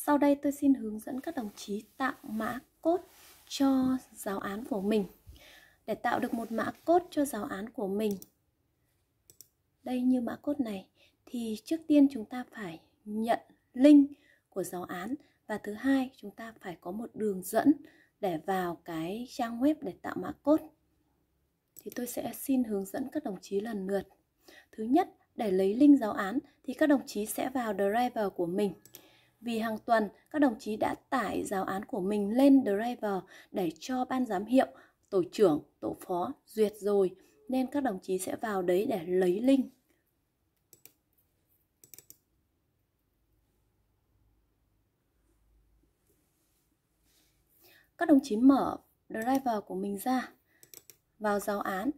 Sau đây tôi xin hướng dẫn các đồng chí tạo mã cốt cho giáo án của mình. Để tạo được một mã cốt cho giáo án của mình, đây như mã cốt này, thì trước tiên chúng ta phải nhận link của giáo án và thứ hai chúng ta phải có một đường dẫn để vào cái trang web để tạo mã cốt. Thì tôi sẽ xin hướng dẫn các đồng chí lần lượt. Thứ nhất, để lấy link giáo án thì các đồng chí sẽ vào driver của mình vì hàng tuần, các đồng chí đã tải giáo án của mình lên driver để cho ban giám hiệu, tổ trưởng, tổ phó duyệt rồi, nên các đồng chí sẽ vào đấy để lấy link. Các đồng chí mở driver của mình ra, vào giáo án.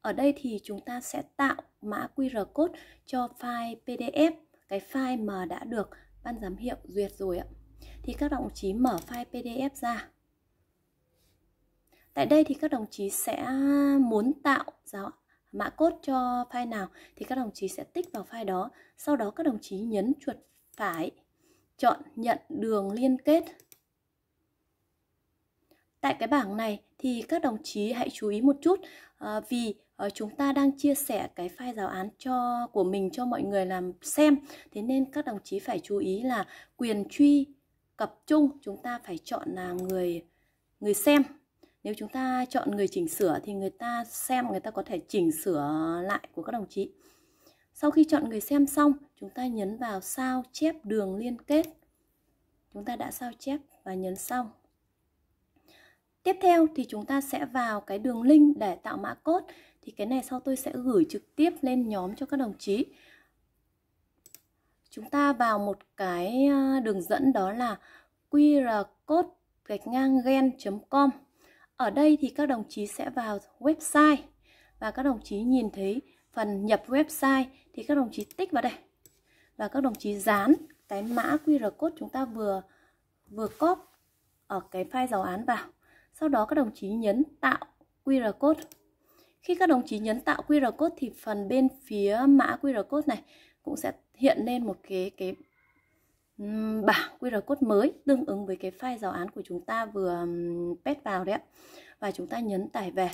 Ở đây thì chúng ta sẽ tạo mã QR code cho file PDF, cái file mà đã được ban giám hiệu duyệt rồi ạ thì các đồng chí mở file pdf ra tại đây thì các đồng chí sẽ muốn tạo giáo mã cốt cho file nào thì các đồng chí sẽ tích vào file đó sau đó các đồng chí nhấn chuột phải chọn nhận đường liên kết Tại cái bảng này thì các đồng chí hãy chú ý một chút ờ, vì ờ, chúng ta đang chia sẻ cái file giáo án cho của mình cho mọi người làm xem. Thế nên các đồng chí phải chú ý là quyền truy cập chung chúng ta phải chọn là người người xem nếu chúng ta chọn người chỉnh sửa thì người ta xem người ta có thể chỉnh sửa lại của các đồng chí sau khi chọn người xem xong chúng ta nhấn vào sao chép đường liên kết chúng ta đã sao chép và nhấn xong Tiếp theo thì chúng ta sẽ vào cái đường link để tạo mã code. Thì cái này sau tôi sẽ gửi trực tiếp lên nhóm cho các đồng chí. Chúng ta vào một cái à, đường dẫn đó là QR code gạch ngang gen.com. Ở đây thì các đồng chí sẽ vào website và các đồng chí nhìn thấy phần nhập website thì các đồng chí tích vào đây và các đồng chí dán cái mã QR code chúng ta vừa vừa copy ở cái file giáo án vào sau đó các đồng chí nhấn tạo QR code. Khi các đồng chí nhấn tạo QR code thì phần bên phía mã QR code này cũng sẽ hiện lên một cái cái bảng QR code mới tương ứng với cái file giáo án của chúng ta vừa pet vào đấy ạ. Và chúng ta nhấn tải về.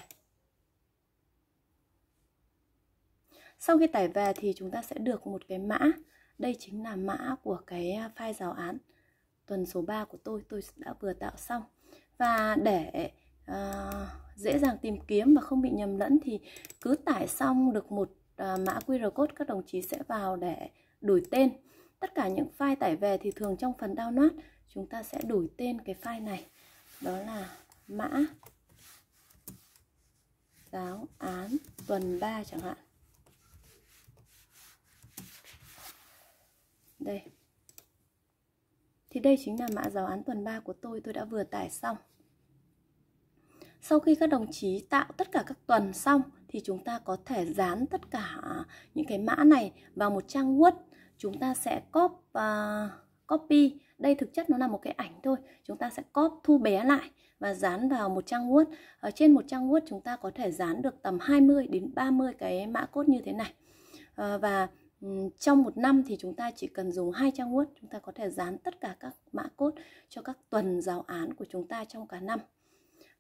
Sau khi tải về thì chúng ta sẽ được một cái mã. Đây chính là mã của cái à, file giáo án tuần số 3 của tôi tôi đã vừa tạo xong và để uh, dễ dàng tìm kiếm và không bị nhầm lẫn thì cứ tải xong được một uh, mã QR code các đồng chí sẽ vào để đổi tên tất cả những file tải về thì thường trong phần download chúng ta sẽ đổi tên cái file này đó là mã giáo án tuần 3 chẳng hạn đây thì đây chính là mã giáo án tuần 3 của tôi, tôi đã vừa tải xong. Sau khi các đồng chí tạo tất cả các tuần xong thì chúng ta có thể dán tất cả à, những cái mã này vào một trang Word. Chúng ta sẽ copy, uh, à, copy. Đây thực chất nó là một cái ảnh thôi. Chúng ta sẽ copy thu bé lại và dán vào một trang Word. Ở trên một trang Word chúng ta có thể dán được tầm 20 đến 30 cái mã code như thế này. Uh, và trong một năm thì chúng ta chỉ cần dùng hai trang word chúng ta có thể dán tất cả các mã cốt cho các tuần giáo án của chúng ta trong cả năm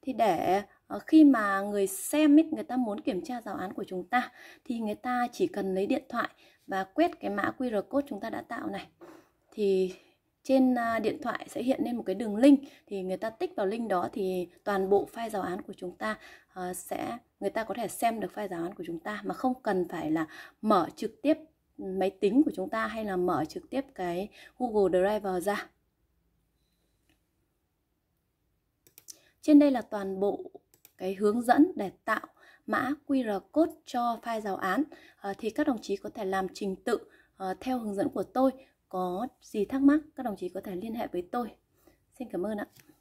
thì để ờ, khi mà người xem ấy, người ta muốn kiểm tra giáo án của chúng ta thì người ta chỉ cần lấy điện thoại và quét cái mã QR code chúng ta đã tạo này thì trên à, điện thoại sẽ hiện lên một cái đường link thì người ta tích vào link đó thì toàn bộ file giáo án của chúng ta ờ, sẽ người ta có thể xem được file giáo án của chúng ta mà không cần phải là mở trực tiếp máy tính của chúng ta hay là mở trực tiếp cái Google Drive ra. Trên đây là toàn bộ cái hướng dẫn để tạo mã QR code cho file giáo án à, thì các đồng chí có thể làm trình tự à, theo hướng dẫn của tôi. Có gì thắc mắc các đồng chí có thể liên hệ với tôi. Xin cảm ơn ạ.